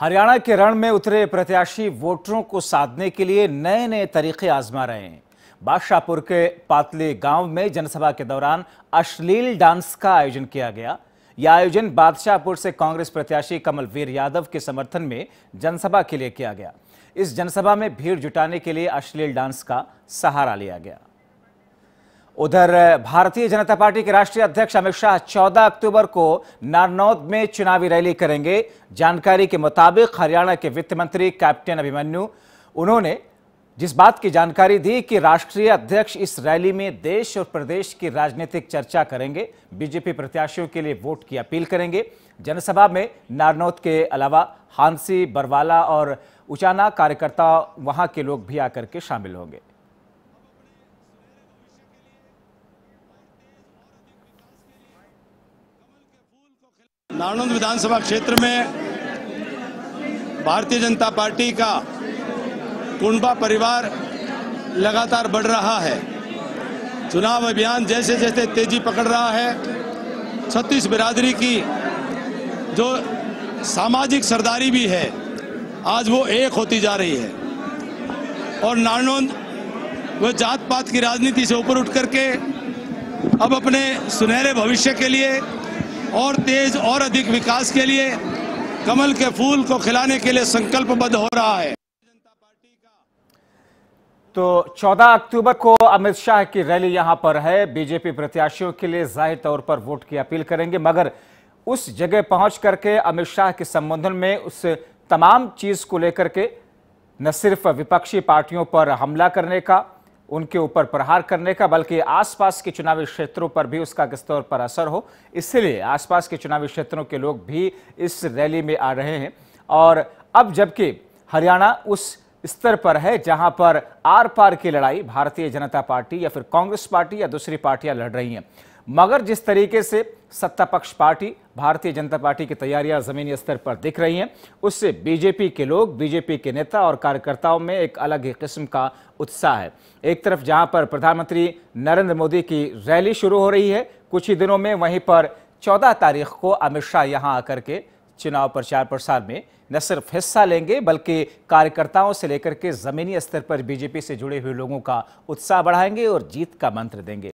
हरियाणा के रण में उतरे प्रत्याशी वोटरों को साधने के लिए नए नए तरीके आजमा रहे हैं बादशाहपुर के पातले गांव में जनसभा के दौरान अश्लील डांस का आयोजन किया गया यह आयोजन बादशाहपुर से कांग्रेस प्रत्याशी कमलवीर यादव के समर्थन में जनसभा के लिए किया गया इस जनसभा में भीड़ जुटाने के लिए अश्लील डांस का सहारा लिया गया उधर भारतीय जनता पार्टी के राष्ट्रीय अध्यक्ष अमित शाह 14 अक्टूबर को नारनौद में चुनावी रैली करेंगे जानकारी के मुताबिक हरियाणा के वित्त मंत्री कैप्टन अभिमन्यु उन्होंने जिस बात की जानकारी दी कि राष्ट्रीय अध्यक्ष इस रैली में देश और प्रदेश की राजनीतिक चर्चा करेंगे बीजेपी प्रत्याशियों के लिए वोट की अपील करेंगे जनसभा में नारनौत के अलावा हांसी बरवाला और उचाना कार्यकर्ता वहां के लोग भी आकर के शामिल होंगे नारणंद विधानसभा क्षेत्र में भारतीय जनता पार्टी का कुंडबा परिवार लगातार बढ़ रहा है चुनाव अभियान जैसे जैसे तेजी पकड़ रहा है छत्तीस बिरादरी की जो सामाजिक सरदारी भी है आज वो एक होती जा रही है और नारणंद वह जात पात की राजनीति से ऊपर उठ करके अब अपने सुनहरे भविष्य के लिए और तेज और अधिक विकास के लिए कमल के फूल को खिलाने के लिए संकल्पबद्ध हो रहा है तो 14 अक्टूबर को अमित शाह की रैली यहां पर है बीजेपी प्रत्याशियों के लिए जाहिर तौर पर वोट की अपील करेंगे मगर उस जगह पहुंच करके अमित शाह के संबोधन में उस तमाम चीज को लेकर के न सिर्फ विपक्षी पार्टियों पर हमला करने का उनके ऊपर प्रहार करने का बल्कि आसपास के चुनावी क्षेत्रों पर भी उसका किस तौर पर असर हो इसलिए आसपास के चुनावी क्षेत्रों के लोग भी इस रैली में आ रहे हैं और अब जबकि हरियाणा उस स्तर पर है जहां पर आर पार की लड़ाई भारतीय जनता पार्टी या फिर कांग्रेस पार्टी या दूसरी पार्टियां लड़ रही हैं मगर जिस तरीके से सत्ता पक्ष पार्टी भारतीय जनता पार्टी की तैयारियां जमीनी स्तर पर दिख रही हैं उससे बीजेपी के लोग बीजेपी के नेता और कार्यकर्ताओं में एक अलग ही किस्म का उत्साह है एक तरफ जहां पर प्रधानमंत्री नरेंद्र मोदी की रैली शुरू हो रही है कुछ ही दिनों में वहीं पर चौदह तारीख को अमित शाह यहाँ आकर के चुनाव प्रचार प्रसार में न सिर्फ हिस्सा लेंगे बल्कि कार्यकर्ताओं से लेकर के जमीनी स्तर पर बीजेपी से जुड़े हुए लोगों का उत्साह बढ़ाएंगे और जीत का मंत्र देंगे